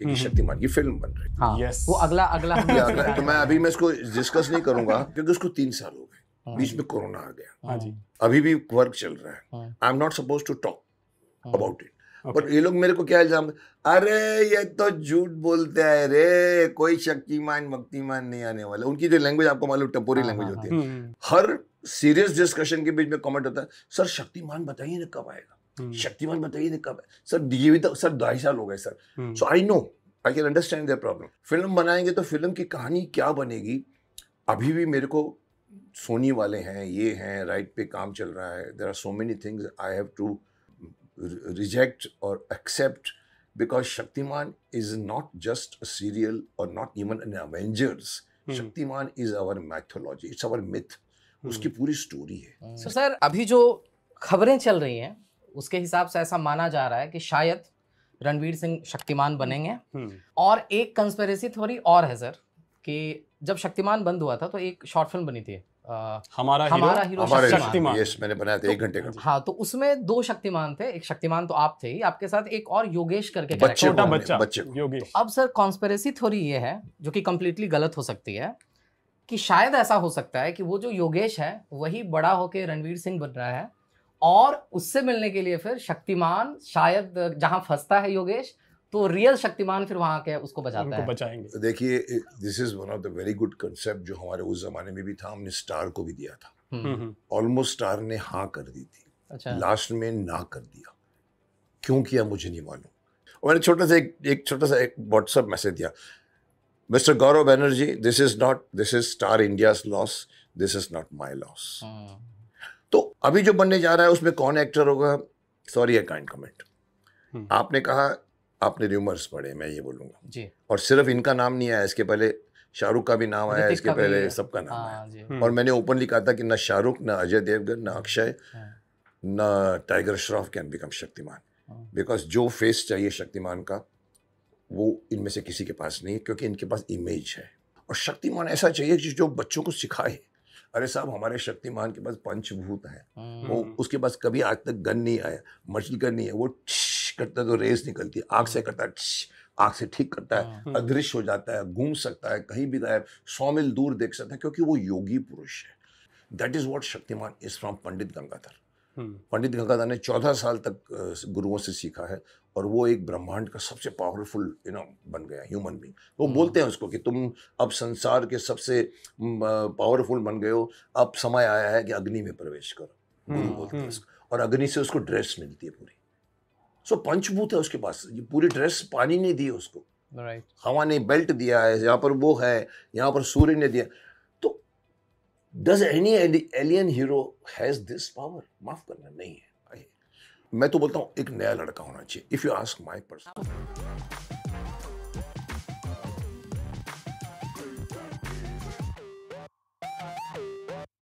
क्योंकि हम्म, शक्तिमान हम्म। ये फिल्म बन रही हाँ, yes. वो अगला अगला, अगला तो मैं अभी मैं इसको डिस्कस नहीं करूंगा क्योंकि उसको तीन साल हो गए हाँ। बीच में कोरोना आ गया हाँ अभी भी वर्क चल रहा है I am not suppose to talk about it but ये लोग मेरे को क्या इल्जाम अरे ये तो झूठ बोलते हैं अरे कोई शक्तिमान मक्तिमान नहीं आने वाला उनकी जो लैंग्वेज आपको मालूम टेम्पोरी लैंग्वेज हाँ, होती है हम्म। हर सीरियस डिस्कशन के बीच में कमेंट होता है सर शक्तिमान बताइए ना कब आएगा Hmm. शक्तिमान बताइए कब सर ये भी तो सर ढाई साल हो गए sir so I know I can understand the problem film बनाएंगे तो फिल्म की कहानी क्या बनेगी अभी भी मेरे को सोनी वाले हैं ये हैं राइट पे काम चल रहा है there are so many things I have to reject और accept because Shaktimaan is not just a serial और not even an Avengers Shaktimaan is our mythology it's our myth उसकी पूरी स्टोरी है सो so, सर अभी जो खबरें चल रही हैं उसके हिसाब से ऐसा माना जा रहा है कि शायद रणवीर सिंह शक्तिमान हम्म, बनेंगे हम्म। और एक कंस्पेरेसी थोड़ी और है सर कि जब शक्तिमान बंद हुआ था तो एक शॉर्ट फिल्म बनी थी हमारा हमारा हीरो शक्तिमान यस मैंने बनाया था तो, एक घंटे का हाँ तो उसमें दो शक्तिमान थे एक शक्तिमान तो आप थे ही आपके साथ एक और योगेश करके छोटा बच्चा बच्चे योगेश अब सर कॉन्स्पेरेसी थोड़ी ये है जो कि कम्प्लीटली गलत हो सकती है कि शायद ऐसा हो सकता है कि वो जो योगेश है वही बड़ा होके रणवीर सिंह बन रहा है और उससे मिलने के लिए फिर शक्तिमान शायद जहां फंसता है योगेश तो रियल शक्तिमान फिर वहां के उसको बचाता है बचाएंगे तो देखिए this is one of the very good concept जो हमारे उस जमाने में भी था हमने स्टार को भी दिया था ऑलमोस्ट हम्म। स्टार हम्म, हम्म। ने हाँ कर दी थी अच्छा लास्ट में ना कर दिया क्यों किया मुझे नहीं मालूम मैंने छोटा सा एक एक छोटा सा एक व्हाट्सअप मैसेज दिया mister Gaurav Banerjee this is not this is Star India loss this is not my loss अभी जो बनने जा रहा है उसमें कौन एक्टर होगा सॉरी आई कांट कमेंट आपने कहा आपने र्यूमर्स पढ़े मैं ये बोलूंगा जी और सिर्फ इनका नाम नहीं आया इसके पहले शाहरुख का भी नाम आया इसके पहले सबका नाम हाँ, आया और हम्म। मैंने ओपनली कहा था कि ना शाहरुख ना अजय देवगन ना अक्षय हाँ। ना Tiger Shroff can become Shaktimaan because जो फेस चाहिए शक्तिमान का वो इनमें से किसी के पास नहीं है क्योंकि इनके पास इमेज है और शक्तिमान ऐसा चाहिए जो बच्चों को सिखाए अरे साहब हमारे शक्तिमान के पास पंचभूत है हम्म। वो उसके पास कभी आज तक गन नहीं आया गन नहीं है वो करता तो रेस निकलती है आग से करता है आग से ठीक करता है हाँ। अदृश्य हो जाता है घूम सकता है कहीं भी गायब सौ मील दूर देख सकता है क्योंकि वो योगी पुरुष है that is what Shaktimaan is from Pandit Gangadhar Pandit Gangadhar ने चौदह साल तक गुरुओं से सीखा है और वो एक ब्रह्मांड का सबसे पावरफुल यू नो बन गया ह्यूमन बींग वो हम्म। बोलते हैं उसको कि तुम अब संसार के सबसे पावरफुल बन गए हो अब समय आया है कि अग्नि में प्रवेश करो हम्म, गुरु बोलते हैं हम्म। उसको और अग्नि से उसको ड्रेस मिलती है पूरी सो पंचभूत है उसके पास ये पूरी ड्रेस पानी ने दी उसको right. हवा ने बेल्ट दिया है यहाँ पर वो है यहाँ पर सूर्य ने दिया does any alien hero has this power माफ करना नहीं है मैं तो बोलता हूँ एक नया लड़का होना चाहिए if you ask my person